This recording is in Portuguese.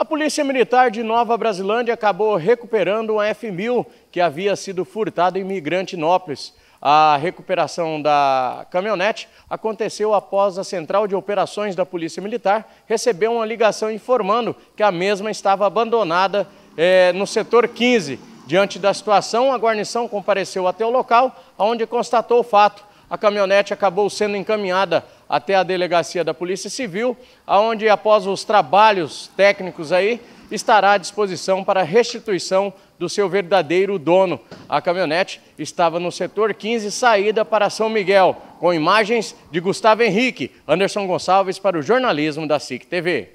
A Polícia Militar de Nova Brasilândia acabou recuperando uma F1000 que havia sido furtada em Migrantinópolis. A recuperação da caminhonete aconteceu após a Central de Operações da Polícia Militar receber uma ligação informando que a mesma estava abandonada eh, no setor 15. Diante da situação, a guarnição compareceu até o local, onde constatou o fato. A caminhonete acabou sendo encaminhada até a delegacia da Polícia Civil, aonde após os trabalhos técnicos aí estará à disposição para restituição do seu verdadeiro dono. A caminhonete estava no setor 15, saída para São Miguel, com imagens de Gustavo Henrique, Anderson Gonçalves para o jornalismo da SIC TV.